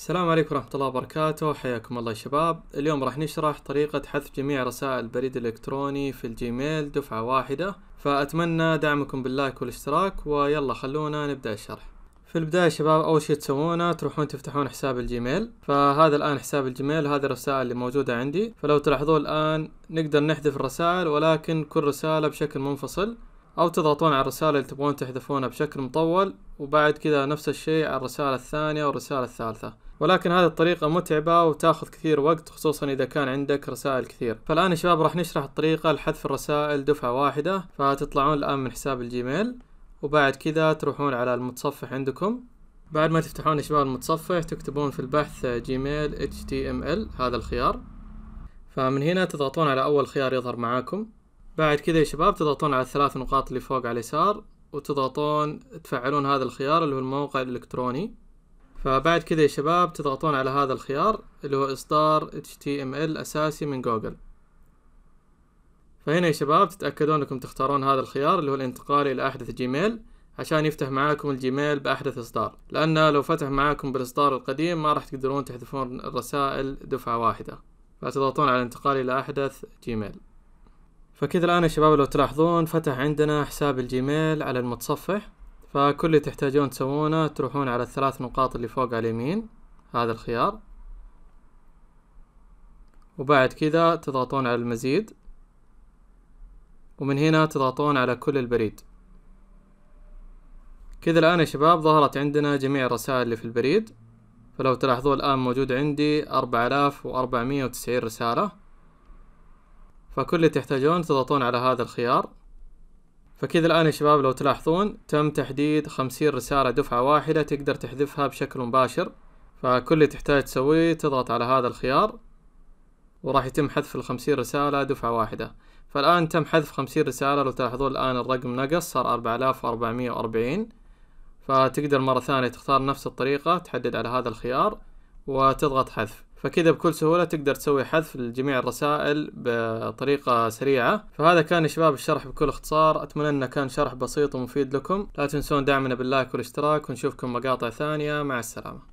السلام عليكم ورحمة الله وبركاته حياكم الله يا شباب اليوم راح نشرح طريقة حذف جميع رسائل البريد الإلكتروني في الجيميل دفعة واحدة فأتمنى دعمكم باللايك والاشتراك ويلا خلونا نبدأ الشرح في البداية يا شباب أول شيء تسوونه تروحون تفتحون حساب الجيميل فهذا الآن حساب الجيميل هذه الرسائل اللي موجودة عندي فلو تلاحظون الآن نقدر نحذف الرسائل ولكن كل رسالة بشكل منفصل أو تضغطون على الرسالة اللي تبغون تحذفونها بشكل مطول وبعد كذا نفس الشيء على الرسالة الثانية والرسالة الثالثة ولكن هذه الطريقة متعبة وتاخذ كثير وقت خصوصا إذا كان عندك رسائل كثير فالآن يا شباب راح نشرح الطريقة لحذف الرسائل دفعة واحدة فتطلعون الآن من حساب الجيميل وبعد كذا تروحون على المتصفح عندكم بعد ما تفتحون يا شباب المتصفح تكتبون في البحث جيميل html هذا الخيار فمن هنا تضغطون على أول خيار يظهر معاكم بعد كذا يا شباب تضغطون على الثلاث نقاط اللي فوق على اليسار وتضغطون تفعلون هذا الخيار اللي هو الموقع الإلكتروني فبعد كذا يا شباب تضغطون على هذا الخيار اللي هو إصدار HTML أساسي من جوجل فهنا يا شباب تتأكدون أنكم تختارون هذا الخيار اللي هو الانتقال إلى أحدث جيميل عشان يفتح معاكم الجيميل بأحدث إصدار لأنه لو فتح معاكم بالإصدار القديم ما راح تقدرون تحذفون الرسائل دفعة واحدة فتضغطون على الانتقال إلى أحدث جيميل فكذا الآن يا شباب لو تلاحظون فتح عندنا حساب الجيميل على المتصفح فكل اللي تحتاجون تسوونه تروحون على الثلاث نقاط اللي فوق على اليمين هذا الخيار وبعد كذا تضغطون على المزيد ومن هنا تضغطون على كل البريد كذا الآن يا شباب ظهرت عندنا جميع الرسائل اللي في البريد فلو تلاحظوا الآن موجود عندي 4490 آلاف وأربعمية وتسعين رسالة فكل اللي تحتاجون تضغطون على هذا الخيار فكذا الآن يا شباب لو تلاحظون تم تحديد خمسين رسالة دفعة واحدة تقدر تحذفها بشكل مباشر فكل اللي تحتاج تسويه تضغط على هذا الخيار وراح يتم حذف الخمسين رسالة دفعة واحدة فالآن تم حذف خمسين رسالة لو تلاحظون الآن الرقم نقص صار أربعة آلاف وأربعمية وأربعين فتقدر مرة ثانية تختار نفس الطريقة تحدد على هذا الخيار وتضغط حذف فكذا بكل سهولة تقدر تسوي حذف لجميع الرسائل بطريقة سريعة فهذا كان يا شباب الشرح بكل اختصار أتمنى أنه كان شرح بسيط ومفيد لكم لا تنسون دعمنا باللايك والاشتراك ونشوفكم مقاطع ثانية مع السلامة